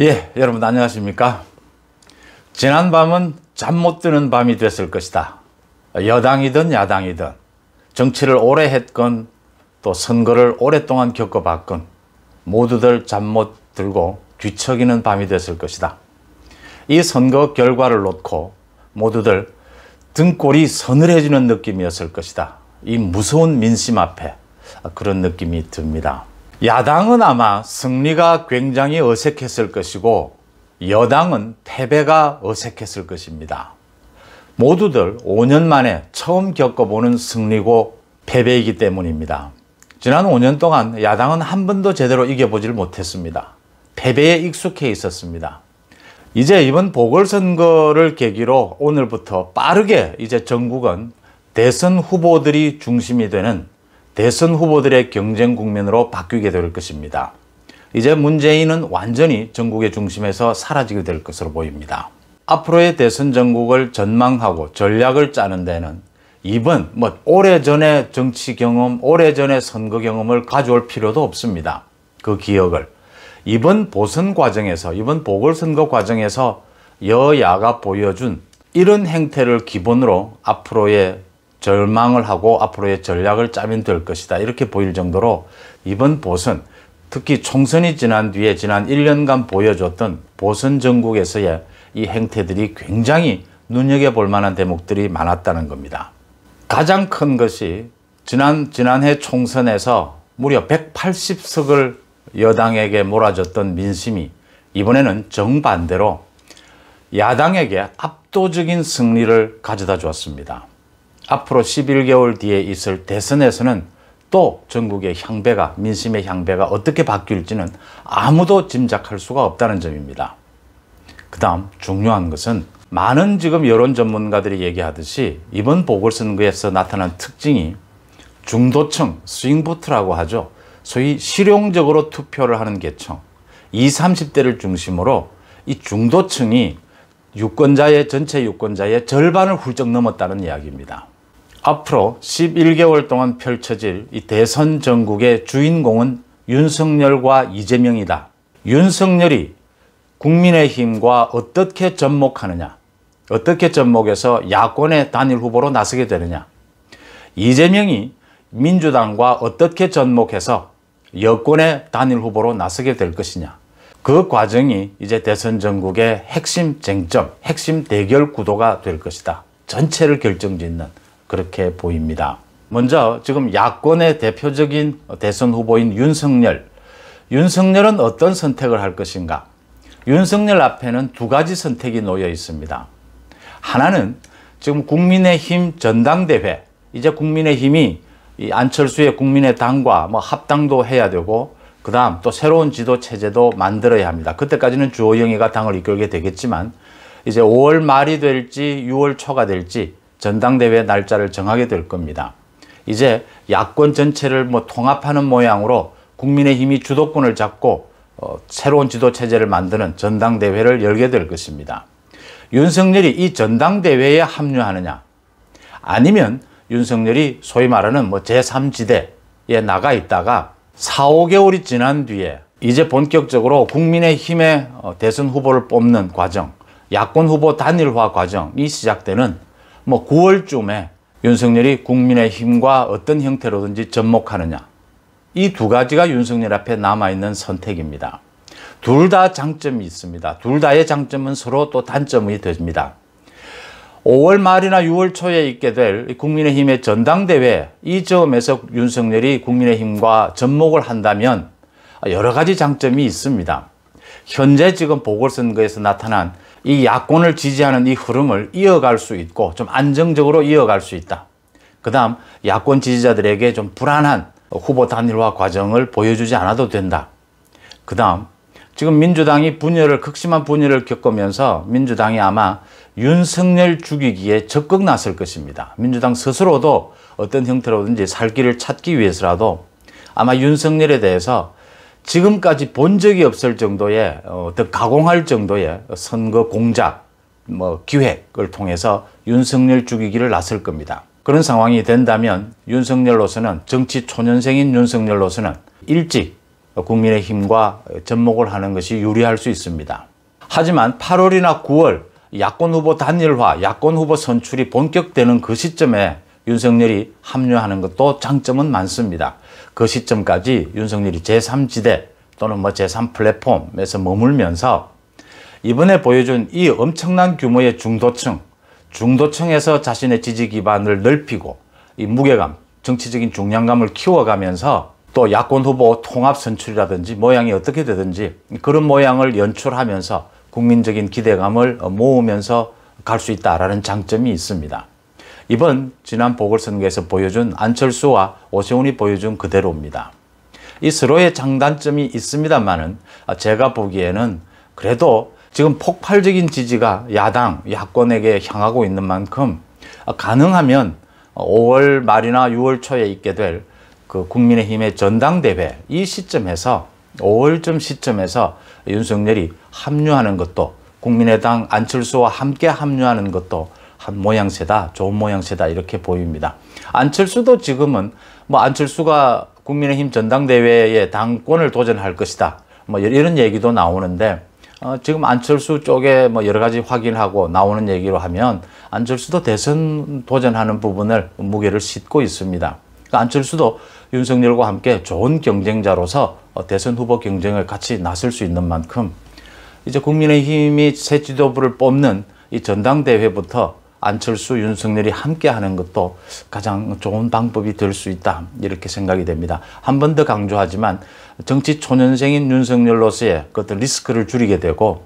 예, 여러분 안녕하십니까? 지난 밤은 잠 못 드는 밤이 됐을 것이다. 여당이든 야당이든 정치를 오래 했건 또 선거를 오랫동안 겪어봤건 모두들 잠 못 들고 뒤척이는 밤이 됐을 것이다. 이 선거 결과를 놓고 모두들 등골이 서늘해지는 느낌이었을 것이다. 이 무서운 민심 앞에 그런 느낌이 듭니다. 야당은 아마 승리가 굉장히 어색했을 것이고 여당은 패배가 어색했을 것입니다. 모두들 5년 만에 처음 겪어보는 승리고 패배이기 때문입니다. 지난 5년 동안 야당은 한 번도 제대로 이겨보질 못했습니다. 패배에 익숙해 있었습니다. 이제 이번 보궐선거를 계기로 오늘부터 빠르게 이제 전국은 대선 후보들이 중심이 되는 대선 후보들의 경쟁 국면으로 바뀌게 될 것입니다. 이제 문재인은 완전히 전국의 중심에서 사라지게 될 것으로 보입니다. 앞으로의 대선 전국을 전망하고 전략을 짜는 데는 이번 뭐 오래전의 정치 경험, 오래전의 선거 경험을 가져올 필요도 없습니다. 그 기억을 이번 보선 과정에서 이번 보궐선거 과정에서 여야가 보여준 이런 행태를 기본으로 앞으로의 절망을 하고 앞으로의 전략을 짜면 될 것이다. 이렇게 보일 정도로 이번 보선, 특히 총선이 지난 뒤에 지난 1년간 보여줬던 보선 전국에서의 이 행태들이 굉장히 눈여겨볼 만한 대목들이 많았다는 겁니다. 가장 큰 것이 지난, 지난해 총선에서 무려 180석을 여당에게 몰아줬던 민심이 이번에는 정반대로 야당에게 압도적인 승리를 가져다 주었습니다. 앞으로 11개월 뒤에 있을 대선에서는 또 전국의 향배가 민심의 향배가 어떻게 바뀔지는 아무도 짐작할 수가 없다는 점입니다. 그 다음 중요한 것은 많은 지금 여론 전문가들이 얘기하듯이 이번 보궐선거에서 나타난 특징이 중도층 스윙보트라고 하죠. 소위 실용적으로 투표를 하는 계층 20, 30대를 중심으로 이 중도층이 유권자의 전체 유권자의 절반을 훌쩍 넘었다는 이야기입니다. 앞으로 11개월 동안 펼쳐질 이 대선 전국의 주인공은 윤석열과 이재명이다. 윤석열이 국민의힘과 어떻게 접목하느냐 어떻게 접목해서 야권의 단일 후보로 나서게 되느냐 이재명이 민주당과 어떻게 접목해서 여권의 단일 후보로 나서게 될 것이냐 그 과정이 이제 대선 전국의 핵심 쟁점, 핵심 대결 구도가 될 것이다. 전체를 결정짓는 그렇게 보입니다. 먼저 지금 야권의 대표적인 대선 후보인 윤석열. 윤석열은 어떤 선택을 할 것인가? 윤석열 앞에는 두 가지 선택이 놓여 있습니다. 하나는 지금 국민의힘 전당대회, 이제 국민의힘이 안철수의 국민의당과 뭐 합당도 해야 되고 그 다음 또 새로운 지도체제도 만들어야 합니다. 그때까지는 주호영이가 당을 이끌게 되겠지만 이제 5월 말이 될지 6월 초가 될지 전당대회 날짜를 정하게 될 겁니다. 이제 야권 전체를 뭐 통합하는 모양으로 국민의힘이 주도권을 잡고 어, 새로운 지도체제를 만드는 전당대회를 열게 될 것입니다. 윤석열이 이 전당대회에 합류하느냐 아니면 윤석열이 소위 말하는 뭐 제3지대에 나가 있다가 4, 5개월이 지난 뒤에 이제 본격적으로 국민의힘의 어, 대선 후보를 뽑는 과정, 야권 후보 단일화 과정이 시작되는 뭐 9월쯤에 윤석열이 국민의힘과 어떤 형태로든지 접목하느냐. 이 두 가지가 윤석열 앞에 남아있는 선택입니다. 둘 다 장점이 있습니다. 둘 다의 장점은 서로 또 단점이 됩니다. 5월 말이나 6월 초에 있게 될 국민의힘의 전당대회 이 점에서 윤석열이 국민의힘과 접목을 한다면 여러 가지 장점이 있습니다. 현재 지금 보궐선거에서 나타난 이 야권을 지지하는 이 흐름을 이어갈 수 있고 좀 안정적으로 이어갈 수 있다. 그 다음 야권 지지자들에게 좀 불안한 후보 단일화 과정을 보여주지 않아도 된다. 그 다음 지금 민주당이 분열을 극심한 분열을 겪으면서 민주당이 아마 윤석열 죽이기에 적극 나설 것입니다. 민주당 스스로도 어떤 형태로든지 살 길을 찾기 위해서라도 아마 윤석열에 대해서 지금까지 본 적이 없을 정도의 어, 어떤 가공할 정도의 선거 공작, 뭐 기획을 통해서 윤석열 죽이기를 나설 겁니다. 그런 상황이 된다면 윤석열로서는 정치 초년생인 윤석열로서는 일찍 국민의 힘과 접목을 하는 것이 유리할 수 있습니다. 하지만 8월이나 9월 야권 후보 단일화, 야권 후보 선출이 본격되는 그 시점에 윤석열이 합류하는 것도 장점은 많습니다. 그 시점까지 윤석열이 제3지대 또는 뭐 제3플랫폼에서 머물면서 이번에 보여준 이 엄청난 규모의 중도층, 중도층에서 자신의 지지 기반을 넓히고 이 무게감, 정치적인 중량감을 키워가면서 또 야권 후보 통합 선출이라든지 모양이 어떻게 되든지 그런 모양을 연출하면서 국민적인 기대감을 모으면서 갈 수 있다라는 장점이 있습니다. 이번 지난 보궐선거에서 보여준 안철수와 오세훈이 보여준 그대로입니다. 이 서로의 장단점이 있습니다만 제가 보기에는 그래도 지금 폭발적인 지지가 야당, 야권에게 향하고 있는 만큼 가능하면 5월 말이나 6월 초에 있게 될 그 국민의힘의 전당대회 이 시점에서 5월쯤 시점에서 윤석열이 합류하는 것도 국민의당 안철수와 함께 합류하는 것도 한 모양새다, 좋은 모양새다 이렇게 보입니다. 안철수도 지금은 뭐 안철수가 국민의힘 전당대회에 당권을 도전할 것이다. 뭐 이런 얘기도 나오는데 어, 지금 안철수 쪽에 뭐 여러 가지 확인하고 나오는 얘기로 하면 안철수도 대선 도전하는 부분을 무게를 싣고 있습니다. 그러니까 안철수도 윤석열과 함께 좋은 경쟁자로서 어, 대선 후보 경쟁을 같이 나설 수 있는 만큼 이제 국민의힘이 새 지도부를 뽑는 이 전당대회부터 안철수, 윤석열이 함께하는 것도 가장 좋은 방법이 될 수 있다 이렇게 생각이 됩니다. 한 번 더 강조하지만 정치 초년생인 윤석열로서의 그것들 리스크를 줄이게 되고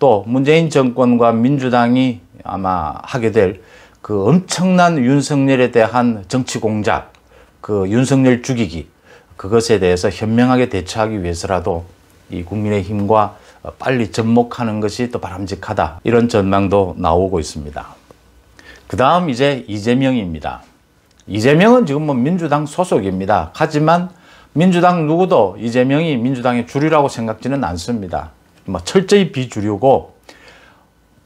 또 문재인 정권과 민주당이 아마 하게 될 그 엄청난 윤석열에 대한 정치 공작, 그 윤석열 죽이기 그것에 대해서 현명하게 대처하기 위해서라도 이 국민의힘과 빨리 접목하는 것이 또 바람직하다 이런 전망도 나오고 있습니다. 그 다음 이제 이재명입니다. 이재명은 지금 뭐 민주당 소속입니다. 하지만 민주당 누구도 이재명이 민주당의 주류라고 생각지는 않습니다. 뭐 철저히 비주류고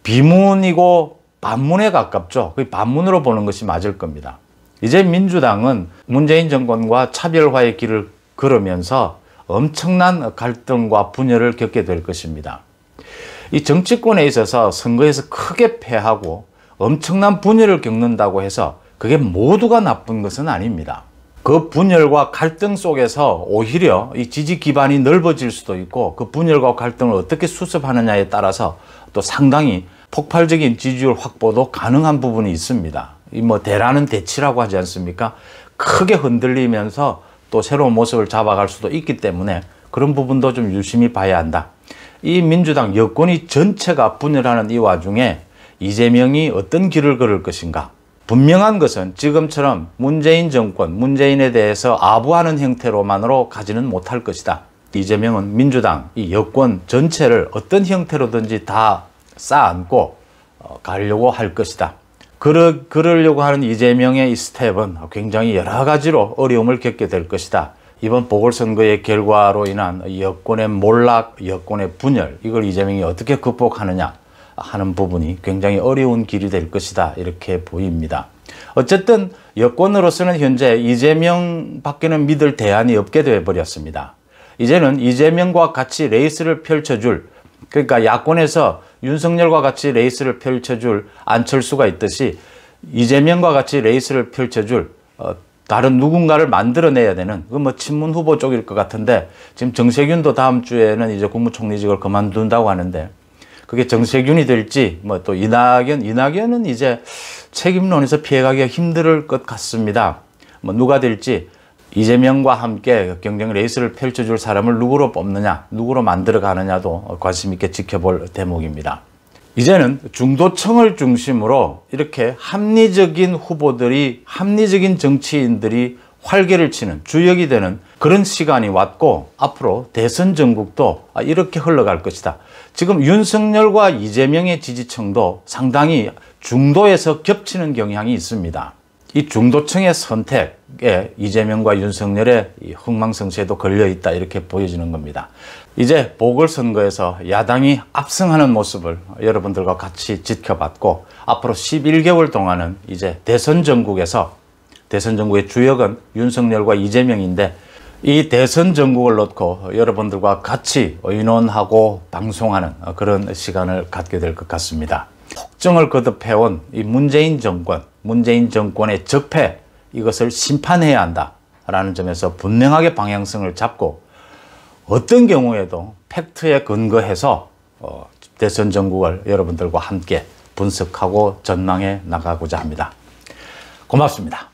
비문이고 반문에 가깝죠. 그 반문으로 보는 것이 맞을 겁니다. 이제 민주당은 문재인 정권과 차별화의 길을 걸으면서 엄청난 갈등과 분열을 겪게 될 것입니다. 이 정치권에 있어서 선거에서 크게 패하고 엄청난 분열을 겪는다고 해서 그게 모두가 나쁜 것은 아닙니다. 그 분열과 갈등 속에서 오히려 이 지지 기반이 넓어질 수도 있고 그 분열과 갈등을 어떻게 수습하느냐에 따라서 또 상당히 폭발적인 지지율 확보도 가능한 부분이 있습니다. 이 뭐 대라는 대치라고 하지 않습니까? 크게 흔들리면서 또 새로운 모습을 잡아갈 수도 있기 때문에 그런 부분도 좀 유심히 봐야 한다. 이 민주당 여권이 전체가 분열하는 이 와중에 이재명이 어떤 길을 걸을 것인가 분명한 것은 지금처럼 문재인 정권, 문재인에 대해서 아부하는 형태로만으로 가지는 못할 것이다. 이재명은 민주당, 이 여권 전체를 어떤 형태로든지 다 쌓아안고 어, 가려고 할 것이다. 그러, 그러려고 하는 이재명의 이 스텝은 굉장히 여러 가지로 어려움을 겪게 될 것이다. 이번 보궐선거의 결과로 인한 여권의 몰락, 여권의 분열, 이걸 이재명이 어떻게 극복하느냐. 하는 부분이 굉장히 어려운 길이 될 것이다 이렇게 보입니다. 어쨌든 여권으로서는 현재 이재명 밖에는 믿을 대안이 없게 되어버렸습니다. 이제는 이재명과 같이 레이스를 펼쳐줄 그러니까 야권에서 윤석열과 같이 레이스를 펼쳐줄 안철수가 있듯이 이재명과 같이 레이스를 펼쳐줄 어, 다른 누군가를 만들어내야 되는 그 뭐 친문 후보 쪽일 것 같은데 지금 정세균도 다음 주에는 이제 국무총리직을 그만둔다고 하는데 그게 정세균이 될지 뭐 또 이낙연, 이낙연은 이제 책임론에서 피해가기가 힘들 것 같습니다. 뭐 누가 될지 이재명과 함께 경쟁 레이스를 펼쳐줄 사람을 누구로 뽑느냐, 누구로 만들어 가느냐도 관심 있게 지켜볼 대목입니다. 이제는 중도층을 중심으로 이렇게 합리적인 후보들이 합리적인 정치인들이 활개를 치는 주역이 되는 그런 시간이 왔고 앞으로 대선 전국도 아, 이렇게 흘러갈 것이다. 지금 윤석열과 이재명의 지지층도 상당히 중도에서 겹치는 경향이 있습니다. 이 중도층의 선택에 이재명과 윤석열의 흥망성쇠도 걸려있다 이렇게 보여지는 겁니다. 이제 보궐선거에서 야당이 압승하는 모습을 여러분들과 같이 지켜봤고 앞으로 11개월 동안은 이제 대선 전국에서 대선 전국의 주역은 윤석열과 이재명인데 이 대선 전국을 놓고 여러분들과 같이 의논하고 방송하는 그런 시간을 갖게 될 것 같습니다. 폭정을 거듭해온 이 문재인 정권, 문재인 정권의 적폐 이것을 심판해야 한다라는 점에서 분명하게 방향성을 잡고 어떤 경우에도 팩트에 근거해서 어, 대선 전국을 여러분들과 함께 분석하고 전망해 나가고자 합니다. 고맙습니다.